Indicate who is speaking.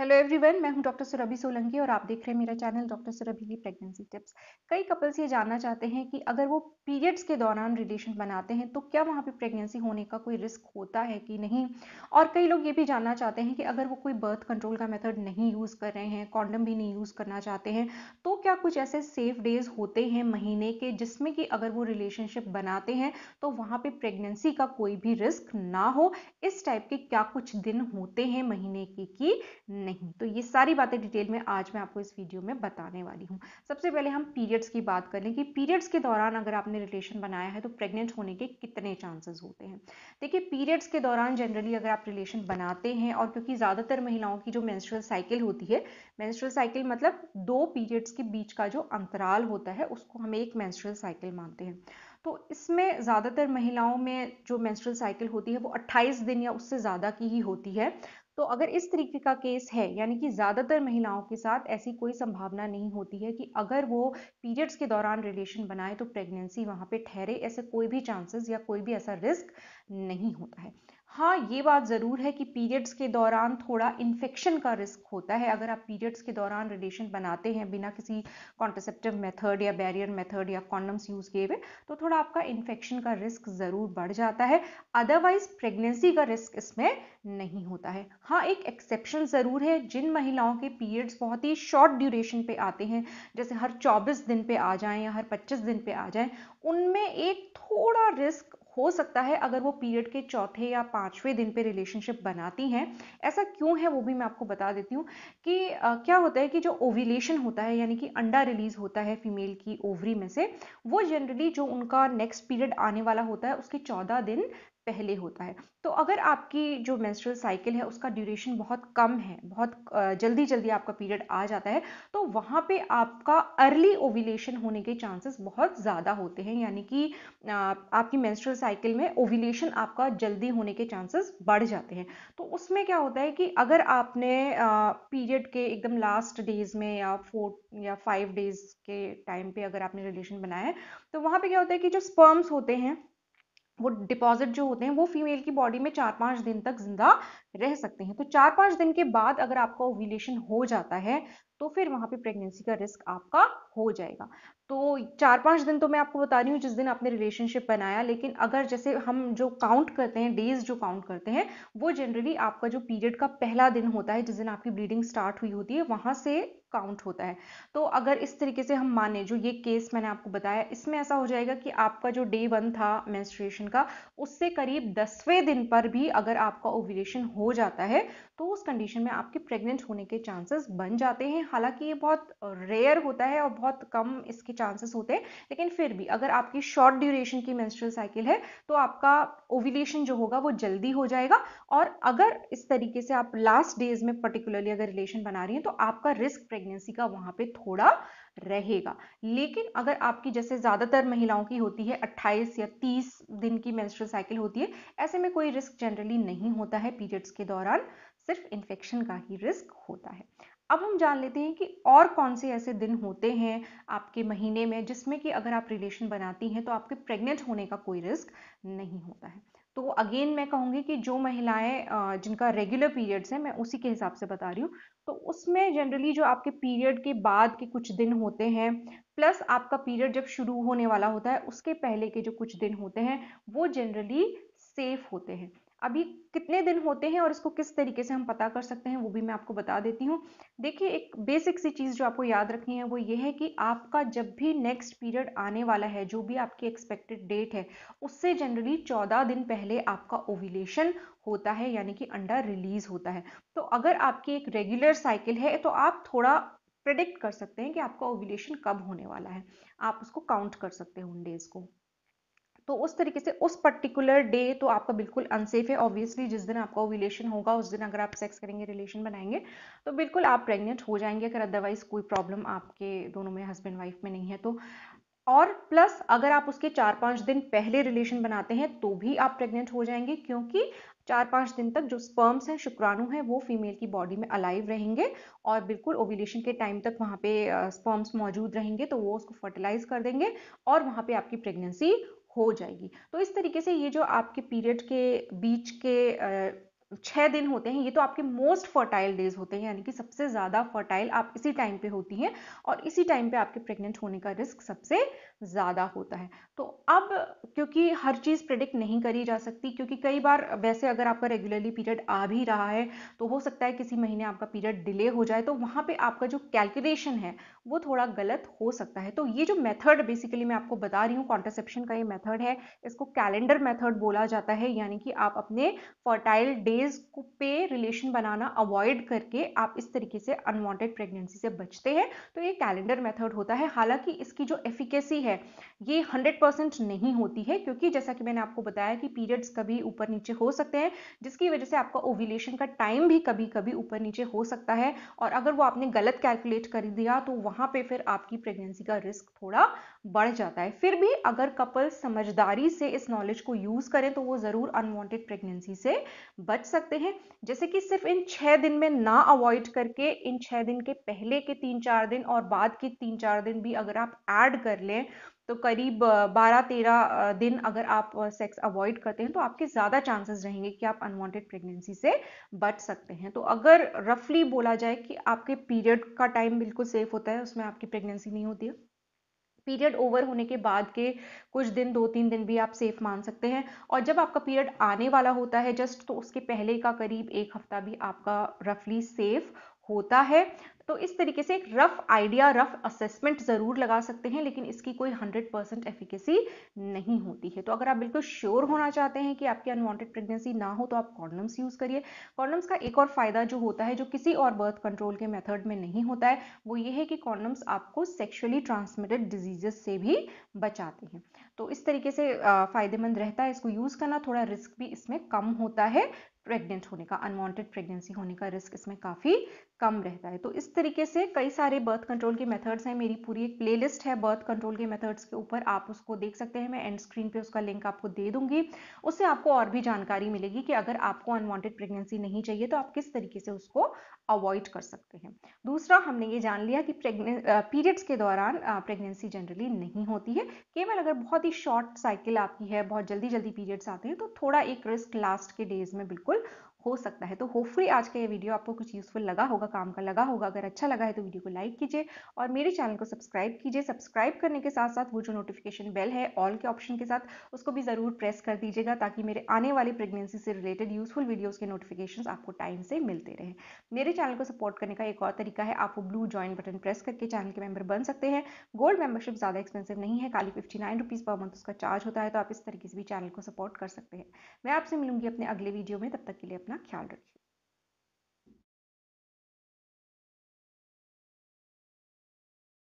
Speaker 1: hello everyone मैं हूं doctor Surabhi Solanki और आप देख रहे हैं मेरा चैनल डॉक्टर सुरभि की प्रेगनेंसी टिप्स कई कपल्स ये जानना चाहते हैं कि अगर वो पीरियड्स के दौरान रिलेशन बनाते हैं तो क्या वहाँ पे प्रेगनेंसी होने का कोई रिस्क होता है कि नहीं और कई लोग ये भी जानना चाहते हैं कि अगर वो कोई बर्थ कंट्रोल का मेथड नहीं यूज़ कर रहे हैं कॉन्डम भी नहीं यूज़ करना चाहते हैं तो क्या कुछ ऐसे सेफ डेज होते हैं महीने के जिसमें कि अगर वो रिलेशनशिप बनाते हैं तो वहाँ पर प्रेगनेंसी का कोई भी रिस्क ना हो इस टाइप के क्या कुछ दिन होते हैं महीने के की नहीं तो ये सारी बातें डिटेल में आज मैं आपको इस वीडियो में बताने वाली हूँ सबसे पहले हम पीरियड्स की बात कर लें कि पीरियड्स के दौरान अगर आपने रिलेशन बनाया है तो प्रेग्नेंट होने के कितने चांसेस होते हैं देखिए पीरियड्स के दौरान जनरली अगर आप रिलेशन बनाते हैं और क्योंकि ज़्यादातर महिलाओं की जो मैंस्ट्रल साइकिल होती है मैंस्ट्रल साइकिल मतलब दो पीरियड्स के बीच का जो अंतराल होता है उसको हम एक मैंस्ट्रल साइकिल मानते हैं तो इसमें ज़्यादातर महिलाओं में जो मेंस्ट्रुअल साइकिल होती है वो 28 दिन या उससे ज़्यादा की ही होती है तो अगर इस तरीके का केस है यानी कि ज़्यादातर महिलाओं के साथ ऐसी कोई संभावना नहीं होती है कि अगर वो पीरियड्स के दौरान रिलेशन बनाए तो प्रेगनेंसी वहाँ पे ठहरे ऐसे कोई भी चांसेस या कोई भी ऐसा रिस्क नहीं होता है हाँ ये बात ज़रूर है कि पीरियड्स के दौरान थोड़ा इन्फेक्शन का रिस्क होता है अगर आप पीरियड्स के दौरान रिलेशन बनाते हैं बिना किसी कॉन्ट्रसेप्टिव मेथड या बैरियर मेथड या कॉन्डम्स यूज़ किए हुए तो थोड़ा आपका इन्फेक्शन का रिस्क ज़रूर बढ़ जाता है अदरवाइज प्रेगनेंसी का रिस्क इसमें नहीं होता है हाँ एक एक्सेप्शन ज़रूर है जिन महिलाओं के पीरियड्स बहुत ही शॉर्ट ड्यूरेशन पे आते हैं जैसे हर चौबीस दिन पे आ जाएँ या हर पच्चीस दिन पे आ जाएँ उनमें एक थोड़ा रिस्क हो सकता है अगर वो पीरियड के चौथे या पांचवे दिन पे रिलेशनशिप बनाती हैं ऐसा क्यों है वो भी मैं आपको बता देती हूँ कि आ, क्या होता है कि जो ओविलेशन होता है यानी कि अंडा रिलीज होता है फीमेल की ओवरी में से वो जनरली जो उनका नेक्स्ट पीरियड आने वाला होता है उसके चौदह दिन पहले होता है तो अगर आपकी जो मेंस्ट्रुअल साइकिल है उसका ड्यूरेशन बहुत कम है बहुत जल्दी जल्दी आपका पीरियड आ जाता है तो वहाँ पे आपका अर्ली ओविलेशन होने के चांसेस बहुत ज़्यादा होते हैं यानी कि आपकी मेंस्ट्रुअल साइकिल में ओविलेशन आपका जल्दी होने के चांसेस बढ़ जाते हैं तो उसमें क्या होता है कि अगर आपने पीरियड के एकदम लास्ट डेज में या फोर या फाइव डेज के टाइम पे अगर आपने रिलेशन बनाया है तो वहाँ पे क्या होता है कि जो स्पर्म्स होते हैं वो डिपॉजिट जो होते हैं वो फीमेल की बॉडी में चार पांच दिन तक जिंदा रह सकते हैं तो चार पांच दिन के बाद अगर आपका ओव्यूलेशन हो जाता है तो फिर वहां पे प्रेगनेंसी का रिस्क आपका हो जाएगा तो चार पांच दिन तो मैं आपको बता रही हूँ जिस दिन आपने रिलेशनशिप बनाया लेकिन अगर जैसे हम जो काउंट करते हैं डेज जो काउंट करते हैं वो जनरली आपका जो पीरियड का पहला दिन होता है जिस दिन आपकी ब्लीडिंग स्टार्ट हुई होती है वहां से काउंट होता है तो अगर इस तरीके से हम माने जो ये केस मैंने आपको बताया इसमें ऐसा हो जाएगा कि आपका जो डे वन था मेंस्ट्रुएशन का उससे करीब दसवें दिन पर भी अगर आपका ओव्यूलेशन हो जाता है तो उस कंडीशन में आपके प्रेग्नेंट होने के चांसेस बन जाते हैं हालांकि ये बहुत रेयर होता है और बहुत कम इसके चांसेस होते हैं लेकिन फिर भी अगर आपकी शॉर्ट ड्यूरेशन की मेंस्ट्रुअल साइकिल है तो आपका ओविलेशन जो होगा वो जल्दी हो जाएगा और अगर इस तरीके से आप लास्ट डेज में पर्टिकुलरली अगर रिलेशन बना रही हैं तो आपका रिस्क प्रेगनेंसी का वहाँ पे थोड़ा रहेगा लेकिन अगर आपकी जैसे ज़्यादातर महिलाओं की होती है 28 या 30 दिन की मेंस्ट्रुअल साइकिल होती है ऐसे में कोई रिस्क जनरली नहीं होता है पीरियड्स के दौरान सिर्फ इन्फेक्शन का ही रिस्क होता है अब हम जान लेते हैं कि और कौन से ऐसे दिन होते हैं आपके महीने में जिसमें कि अगर आप रिलेशन बनाती हैं तो आपके प्रेग्नेंट होने का कोई रिस्क नहीं होता है तो अगेन मैं कहूँगी कि जो महिलाएं जिनका रेगुलर पीरियड्स है मैं उसी के हिसाब से बता रही हूँ तो उसमें जनरली जो आपके पीरियड के बाद के कुछ दिन होते हैं प्लस आपका पीरियड जब शुरू होने वाला होता है उसके पहले के जो कुछ दिन होते हैं वो जनरली सेफ होते हैं अभी कितने दिन होते हैं और इसको किस तरीके से हम पता कर सकते हैं वो भी मैं आपको बता देती हूँ देखिए एक बेसिक सी चीज़ जो आपको याद रखनी है वो ये है कि आपका जब भी नेक्स्ट पीरियड आने वाला है जो भी आपकी एक्सपेक्टेड डेट है उससे जनरली चौदह दिन पहले आपका ओविलेशन होता है यानी कि अंडा रिलीज होता है तो अगर आपकी एक रेगुलर साइकिल है तो आप थोड़ा प्रिडिक्ट कर सकते हैं कि आपका ओविलेशन कब होने वाला है आप उसको काउंट कर सकते हैं उन डेज को तो उस तरीके से उस पर्टिकुलर डे तो आपका बिल्कुल अनसेफ है ऑब्वियसली जिस दिन आपका ओविलेशन होगा उस दिन अगर आप सेक्स करेंगे रिलेशन बनाएंगे तो बिल्कुल आप प्रेग्नेंट हो जाएंगे अगर अदरवाइज़ कोई प्रॉब्लम आपके दोनों में हस्बैंड वाइफ में नहीं है तो और प्लस अगर आप उसके चार पांच दिन पहले रिलेशन बनाते हैं तो भी आप प्रेग्नेंट हो जाएंगे क्योंकि चार पांच दिन तक जो स्पर्म्स हैं शुक्राणु हैं वो फीमेल की बॉडी में अलाइव रहेंगे और बिल्कुल ओविलेशन के टाइम तक वहां पे स्पर्म्स मौजूद रहेंगे तो वो उसको फर्टिलाइज कर देंगे और वहां पे आपकी प्रेगनेंसी हो जाएगी तो इस तरीके से ये जो आपके पीरियड के बीच के छह दिन होते हैं ये तो आपके मोस्ट फर्टाइल डेज होते हैं यानी कि सबसे ज़्यादा फर्टाइल आप इसी टाइम पे होती हैं और इसी टाइम पे आपके प्रेग्नेंट होने का रिस्क सबसे ज़्यादा होता है तो अब क्योंकि हर चीज़ प्रिडिक्ट नहीं करी जा सकती क्योंकि कई बार वैसे अगर आपका रेगुलरली पीरियड आ भी रहा है तो हो सकता है किसी महीने आपका पीरियड डिले हो जाए तो वहां पर आपका जो कैलकुलेशन है वो थोड़ा गलत हो सकता है तो ये जो मेथड बेसिकली मैं आपको बता रही हूँ कॉन्ट्रसेप्शन का ये मेथड है इसको कैलेंडर मेथड बोला जाता है यानी कि आप अपने फर्टाइल डे डेज पे रिलेशन बनाना अवॉइड करके आप इस तरीके से अनवांटेड प्रेगनेंसी से बचते हैं तो ये कैलेंडर मेथड होता है हालांकि इसकी जो एफिकेसी है ये 100% नहीं होती है क्योंकि जैसा कि मैंने आपको बताया कि पीरियड्स कभी ऊपर नीचे हो सकते हैं जिसकी वजह से आपका ओविलेशन का टाइम भी कभी कभी ऊपर नीचे हो सकता है और अगर वो आपने गलत कैलकुलेट कर दिया तो वहाँ पर फिर आपकी प्रेगनेंसी का रिस्क थोड़ा बढ़ जाता है फिर भी अगर कपल समझदारी से इस नॉलेज को यूज़ करें तो वो ज़रूर अनवांटेड प्रेगनेंसी से बच सकते हैं जैसे कि सिर्फ इन छह दिन में ना अवॉइड करके इन छह दिन के पहले के तीन चार दिन और बाद के तीन चार दिन भी अगर आप ऐड कर लें तो करीब 12-13 दिन अगर आप सेक्स अवॉइड करते हैं तो आपके ज़्यादा चांसेस रहेंगे कि आप अनवांटेड प्रेगनेंसी से बच सकते हैं तो अगर रफली बोला जाए कि आपके पीरियड का टाइम बिल्कुल सेफ होता है उसमें आपकी प्रेगनेंसी नहीं होती है पीरियड ओवर होने के बाद के कुछ दिन दो तीन दिन भी आप सेफ मान सकते हैं और जब आपका पीरियड आने वाला होता है जस्ट तो उसके पहले का करीब एक हफ्ता भी आपका रफली सेफ होता है तो इस तरीके से एक रफ आइडिया रफ असेसमेंट ज़रूर लगा सकते हैं लेकिन इसकी कोई 100 परसेंट एफिकेसी नहीं होती है तो अगर आप बिल्कुल श्योर होना चाहते हैं कि आपकी अनवांटेड प्रेगनेंसी ना हो तो आप कॉन्डम्स यूज़ करिए कॉन्डम्स का एक और फ़ायदा जो होता है जो किसी और बर्थ कंट्रोल के मेथड में नहीं होता है वो ये है कि कॉन्डम्स आपको सेक्शुअली ट्रांसमिटेड डिजीजेस से भी बचाते हैं तो इस तरीके से फ़ायदेमंद रहता है इसको यूज़ करना थोड़ा रिस्क भी इसमें कम होता है प्रेग्नेंट होने का अनवांटेड प्रेगनेंसी होने का रिस्क इसमें काफ़ी कम रहता है तो इस तरीके से कई सारे बर्थ कंट्रोल के मेथड्स हैं मेरी पूरी एक प्लेलिस्ट है बर्थ कंट्रोल के मेथड्स के ऊपर आप उसको देख सकते हैं मैं एंड स्क्रीन पे उसका लिंक आपको दे दूंगी उससे आपको और भी जानकारी मिलेगी कि अगर आपको अनवांटेड प्रेगनेंसी नहीं चाहिए तो आप किस तरीके से उसको अवॉइड कर सकते हैं दूसरा हमने ये जान लिया कि पीरियड्स के दौरान प्रेगनेंसी जनरली नहीं होती है केवल अगर बहुत ही शॉर्ट साइकिल आपकी है बहुत जल्दी जल्दी पीरियड्स आते हैं तो थोड़ा एक रिस्क लास्ट के डेज में बिल्कुल हो सकता है तो होपफुली आज का ये वीडियो आपको कुछ यूज़फुल लगा होगा काम का लगा होगा अगर अच्छा लगा है तो वीडियो को लाइक कीजिए और मेरे चैनल को सब्सक्राइब कीजिए सब्सक्राइब करने के साथ साथ वो जो नोटिफिकेशन बेल है ऑल के ऑप्शन के साथ उसको भी ज़रूर प्रेस कर दीजिएगा ताकि मेरे आने वाली प्रेगनेंसी से रिलेटेड यूज़फुल वीडियोज़ के नोटिफिकेशन आपको टाइम से मिलते रहे मेरे चैनल को सपोर्ट करने का एक और तरीका है आप वो ब्लू ज्वाइन बटन प्रेस करके चैनल के मेंबर बन सकते हैं गोल्ड मेंबरशिप ज़्यादा एक्सपेंसिव नहीं है खाली fifty nine rupees per month उसका चार्ज होता है तो आप इस तरीके से भी चैनल को सपोर्ट कर सकते हैं मैं आपसे मिलूंगी अपने अगले वीडियो में तब तक के लिए अपना 角落里。